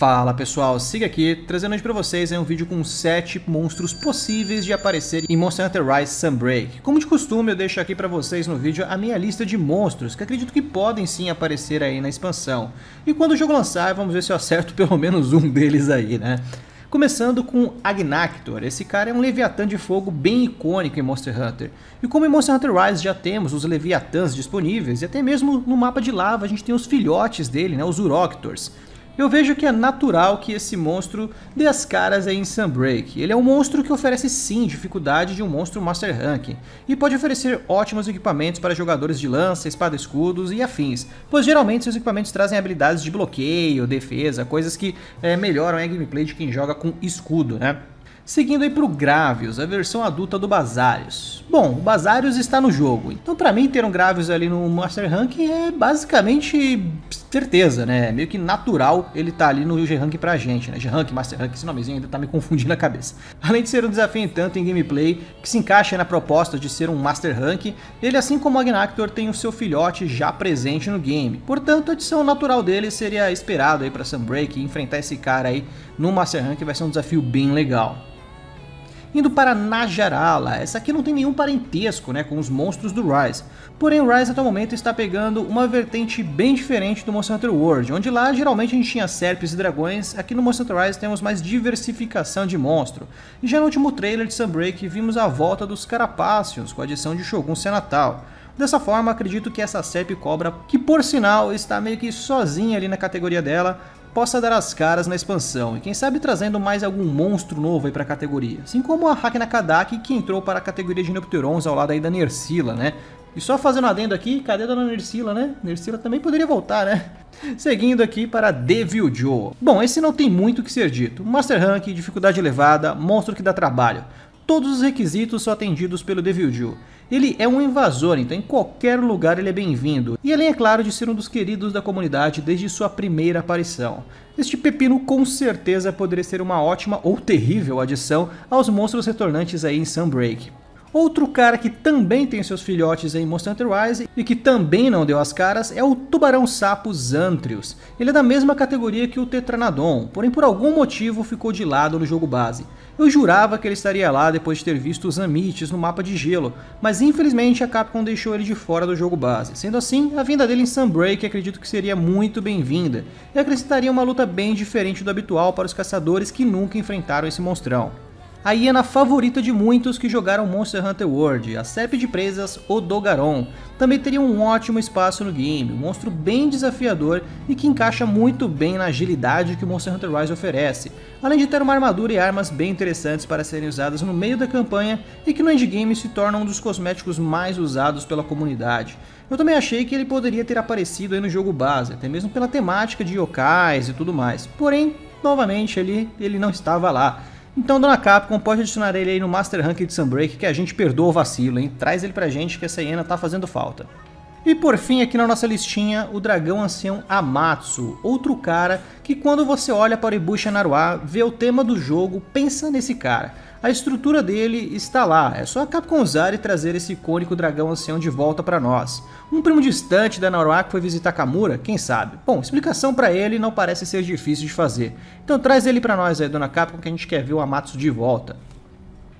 Fala pessoal, siga aqui trazendo hoje para vocês um vídeo com 7 monstros possíveis de aparecer em Monster Hunter Rise Sunbreak. Como de costume eu deixo aqui para vocês no vídeo a minha lista de monstros que acredito que podem sim aparecer aí na expansão. E quando o jogo lançar vamos ver se eu acerto pelo menos um deles aí né. Começando com Agnactor, esse cara é um Leviatã de fogo bem icônico em Monster Hunter. E como em Monster Hunter Rise já temos os Leviatãs disponíveis, e até mesmo no mapa de lava a gente tem os filhotes dele, né, os Uroctors. Eu vejo que é natural que esse monstro dê as caras em Sunbreak. Ele é um monstro que oferece sim dificuldade de um monstro Master Rank, e pode oferecer ótimos equipamentos para jogadores de lança, espada, escudos e afins, pois geralmente seus equipamentos trazem habilidades de bloqueio, defesa, coisas que é, melhoram a gameplay de quem joga com escudo, né? Seguindo aí pro Grávios, a versão adulta do Basarius. Bom, o Basarius está no jogo, então para mim ter um Grávios ali no Master Rank é basicamente certeza, né? É meio que natural ele tá ali no G-Rank pra gente, né? G-Rank, Master Rank, esse nomezinho ainda tá me confundindo a cabeça. Além de ser um desafio em tanto em gameplay, que se encaixa na proposta de ser um Master Rank, ele assim como Magnaktor tem o seu filhote já presente no game. Portanto, a adição natural dele seria esperado aí pra Sunbreak e enfrentar esse cara aí no Master Rank vai ser um desafio bem legal indo para Najarala. Essa aqui não tem nenhum parentesco né, com os monstros do Rise. Porém, o Rise até o momento está pegando uma vertente bem diferente do Monster Hunter World, onde lá geralmente a gente tinha serpes e dragões, aqui no Monster Hunter Rise temos mais diversificação de monstro. E já no último trailer de Sunbreak vimos a volta dos Carapacios, com a adição de Shogun Senatal. Dessa forma, acredito que essa Serp Cobra, que por sinal está meio que sozinha ali na categoria dela, possa dar as caras na expansão e quem sabe trazendo mais algum monstro novo aí para a categoria, assim como a Hakna Kadaki que entrou para a categoria de Neopterons ao lado aí da Nersila, né? E só fazendo adendo aqui, cadê a dona Nersila, né? Nersila também poderia voltar, né? Seguindo aqui para Devil Joe. Bom, esse não tem muito o que ser dito. Master Rank, dificuldade elevada, monstro que dá trabalho. Todos os requisitos são atendidos pelo Devil Joe. Ele é um invasor, então em qualquer lugar ele é bem-vindo. E além, é claro, de ser um dos queridos da comunidade desde sua primeira aparição. Este pepino com certeza poderia ser uma ótima ou terrível adição aos monstros retornantes aí em Sunbreak. Outro cara que também tem seus filhotes em Monster Hunter Rise e que também não deu as caras é o Tubarão Sapo Antrius. Ele é da mesma categoria que o Tetranadon, porém por algum motivo ficou de lado no jogo base. Eu jurava que ele estaria lá depois de ter visto os Amites no mapa de gelo, mas infelizmente a Capcom deixou ele de fora do jogo base. Sendo assim, a vinda dele em Sunbreak acredito que seria muito bem-vinda, e acrescentaria uma luta bem diferente do habitual para os caçadores que nunca enfrentaram esse monstrão a hiena favorita de muitos que jogaram Monster Hunter World, a serpe de presas Odogaron. Também teria um ótimo espaço no game, um monstro bem desafiador e que encaixa muito bem na agilidade que o Monster Hunter Rise oferece, além de ter uma armadura e armas bem interessantes para serem usadas no meio da campanha e que no endgame se torna um dos cosméticos mais usados pela comunidade. Eu também achei que ele poderia ter aparecido no jogo base, até mesmo pela temática de yokais e tudo mais, porém, novamente, ele, ele não estava lá. Então, dona Capcom, pode adicionar ele aí no Master Rank de Sunbreak que a gente perdoa o vacilo, hein? Traz ele pra gente que essa hiena tá fazendo falta. E por fim, aqui na nossa listinha, o dragão ancião Amatsu, outro cara que quando você olha para o Ibushi Naruá, vê o tema do jogo, pensa nesse cara. A estrutura dele está lá, é só a Capcom usar e trazer esse icônico dragão ancião de volta para nós. Um primo distante da Naruaki foi visitar Kamura? Quem sabe? Bom, explicação para ele não parece ser difícil de fazer. Então traz ele para nós aí, Dona Capcom, que a gente quer ver o Amatsu de volta.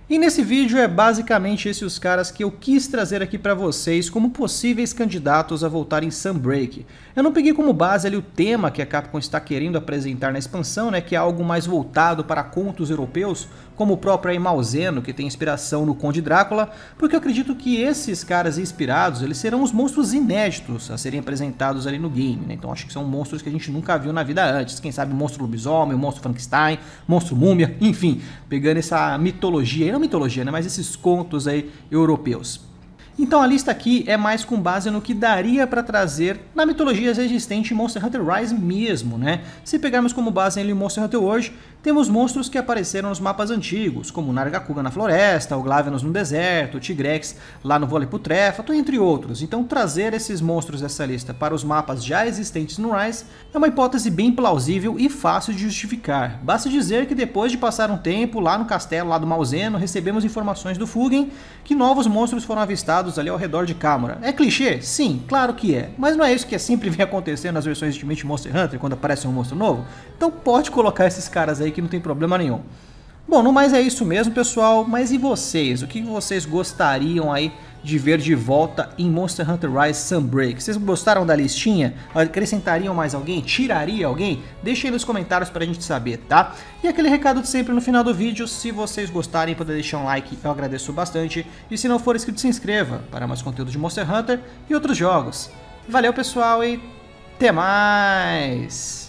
E nesse vídeo é basicamente esses os caras que eu quis trazer aqui para vocês como possíveis candidatos a voltar em Sunbreak. Eu não peguei como base ali o tema que a Capcom está querendo apresentar na expansão, né, que é algo mais voltado para contos europeus, como o próprio Malzeno, que tem inspiração no Conde Drácula, porque eu acredito que esses caras inspirados, eles serão os monstros inéditos a serem apresentados ali no game, né? então acho que são monstros que a gente nunca viu na vida antes, quem sabe monstro lobisomem, monstro Frankenstein, monstro múmia, enfim, pegando essa mitologia não é mitologia, né? Mas esses contos aí europeus. Então a lista aqui é mais com base no que daria para trazer na mitologia existente em Monster Hunter Rise mesmo, né? Se pegarmos como base em Monster Hunter hoje, temos monstros que apareceram nos mapas antigos, como Nargacuga na floresta, o Glavenos no deserto, o Tigrex lá no Vôlei Putrefato, entre outros. Então trazer esses monstros dessa lista para os mapas já existentes no Rise é uma hipótese bem plausível e fácil de justificar. Basta dizer que depois de passar um tempo lá no castelo lá do Malzeno, recebemos informações do Fugen que novos monstros foram avistados situados ali ao redor de Câmara. É clichê? Sim, claro que é. Mas não é isso que é sempre vem acontecendo nas versões de Monster Hunter, quando aparece um monstro novo? Então pode colocar esses caras aí que não tem problema nenhum. Bom, no mais é isso mesmo, pessoal. Mas e vocês? O que vocês gostariam aí de ver de volta em Monster Hunter Rise Sunbreak. Vocês gostaram da listinha? Acrescentariam mais alguém? Tiraria alguém? Deixem nos comentários pra gente saber, tá? E aquele recado de sempre no final do vídeo, se vocês gostarem, poder deixar um like, eu agradeço bastante. E se não for inscrito, se inscreva para mais conteúdo de Monster Hunter e outros jogos. Valeu, pessoal, e até mais!